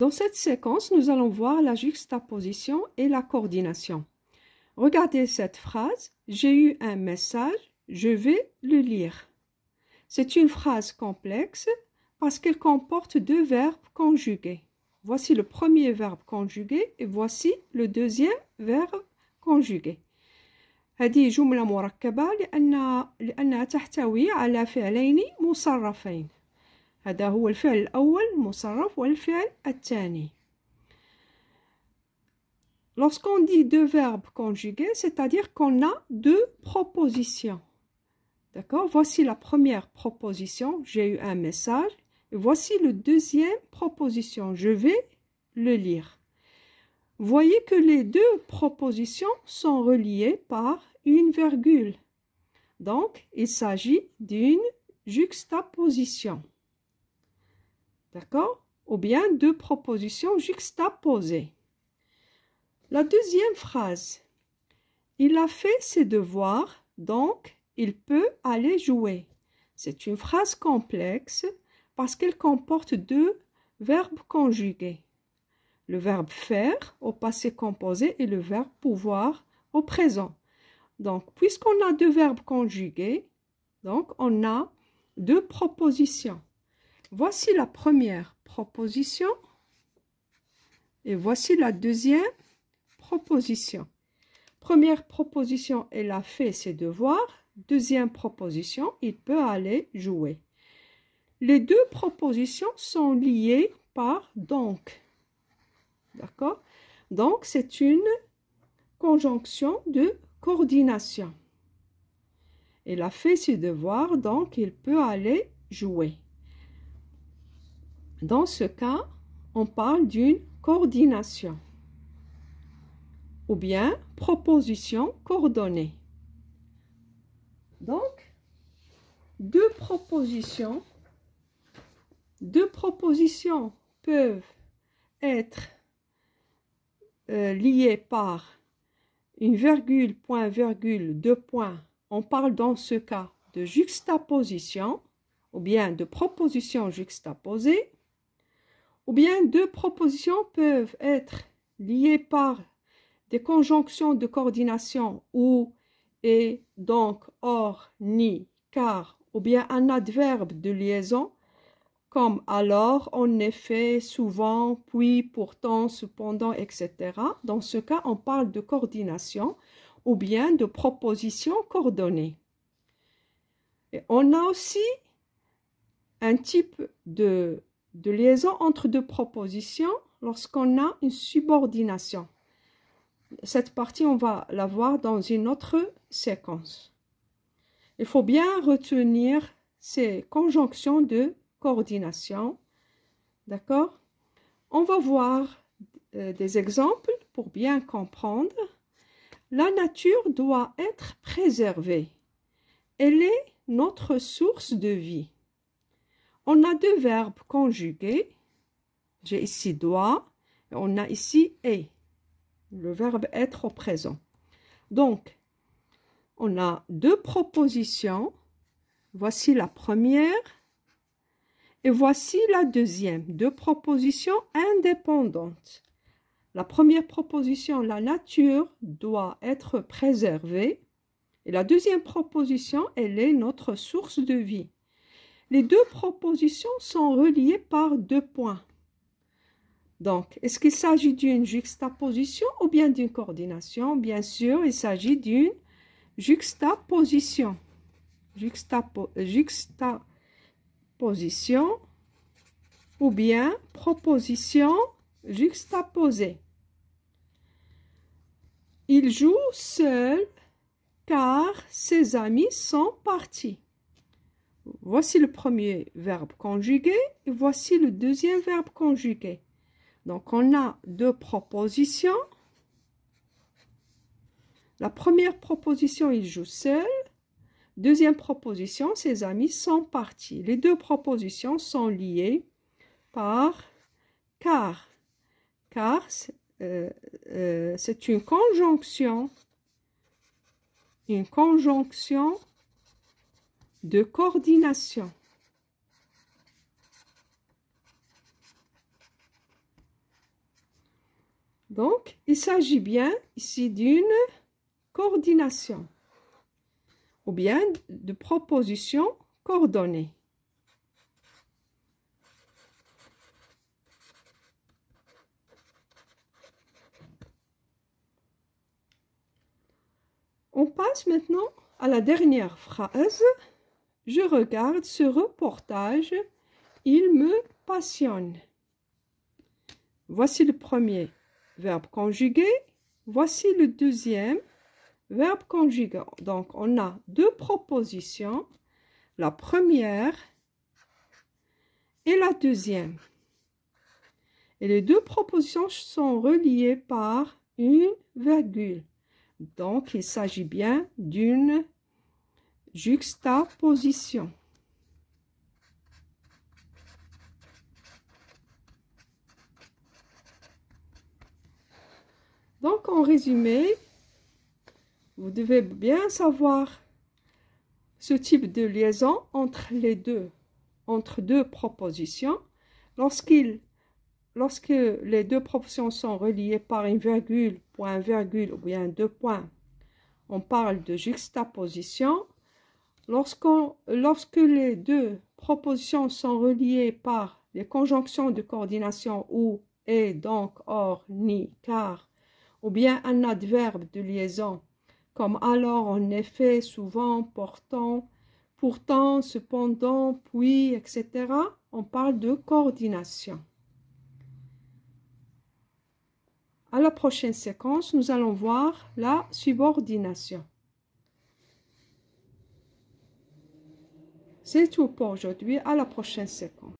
Dans cette séquence, nous allons voir la juxtaposition et la coordination. Regardez cette phrase « J'ai eu un message, je vais le lire ». C'est une phrase complexe parce qu'elle comporte deux verbes conjugués. Voici le premier verbe conjugué et voici le deuxième verbe conjugué. Lorsqu'on dit deux verbes conjugués, c'est-à-dire qu'on a deux propositions. D'accord Voici la première proposition, j'ai eu un message. Et voici la deuxième proposition, je vais le lire. Voyez que les deux propositions sont reliées par une virgule. Donc, il s'agit d'une juxtaposition. D'accord Ou bien deux propositions juxtaposées. La deuxième phrase. Il a fait ses devoirs, donc il peut aller jouer. C'est une phrase complexe parce qu'elle comporte deux verbes conjugués. Le verbe faire au passé composé et le verbe pouvoir au présent. Donc, puisqu'on a deux verbes conjugués, donc on a deux propositions. Voici la première proposition et voici la deuxième proposition. Première proposition, elle a fait ses devoirs. Deuxième proposition, il peut aller jouer. Les deux propositions sont liées par donc. D'accord Donc, c'est une conjonction de coordination. Elle a fait ses devoirs, donc il peut aller jouer. Dans ce cas, on parle d'une coordination ou bien proposition coordonnée. Donc, deux propositions, deux propositions peuvent être euh, liées par une virgule, point, virgule, deux points. On parle dans ce cas de juxtaposition ou bien de proposition juxtaposée ou bien deux propositions peuvent être liées par des conjonctions de coordination ou et donc or, ni, car ou bien un adverbe de liaison comme alors, en effet, souvent, puis, pourtant, cependant, etc. Dans ce cas, on parle de coordination ou bien de proposition coordonnée. Et on a aussi un type de de liaison entre deux propositions lorsqu'on a une subordination. Cette partie, on va la voir dans une autre séquence. Il faut bien retenir ces conjonctions de coordination. D'accord On va voir euh, des exemples pour bien comprendre. La nature doit être préservée. Elle est notre source de vie. On a deux verbes conjugués. J'ai ici doit et on a ici est. Le verbe être au présent. Donc, on a deux propositions. Voici la première et voici la deuxième. Deux propositions indépendantes. La première proposition, la nature doit être préservée. Et la deuxième proposition, elle est notre source de vie. Les deux propositions sont reliées par deux points. Donc, est-ce qu'il s'agit d'une juxtaposition ou bien d'une coordination Bien sûr, il s'agit d'une juxtaposition. juxtaposition ou bien proposition juxtaposée. Il joue seul car ses amis sont partis. Voici le premier verbe conjugué et voici le deuxième verbe conjugué. Donc, on a deux propositions. La première proposition, il joue seul. Deuxième proposition, ses amis sont partis. Les deux propositions sont liées par car. Car, c'est euh, euh, une conjonction. Une conjonction de coordination. Donc, il s'agit bien ici d'une coordination ou bien de proposition coordonnée. On passe maintenant à la dernière phrase je regarde ce reportage, il me passionne. Voici le premier verbe conjugué, voici le deuxième verbe conjugué. Donc, on a deux propositions, la première et la deuxième. Et les deux propositions sont reliées par une virgule. Donc, il s'agit bien d'une juxtaposition. Donc, en résumé, vous devez bien savoir ce type de liaison entre les deux, entre deux propositions. Lorsqu'il lorsque les deux propositions sont reliées par une virgule, point, virgule ou bien deux points, on parle de juxtaposition lorsque les deux propositions sont reliées par les conjonctions de coordination ou et donc or ni car ou bien un adverbe de liaison comme alors en effet souvent portant pourtant cependant puis etc on parle de coordination à la prochaine séquence nous allons voir la subordination C'est tout pour aujourd'hui. À la prochaine séquence.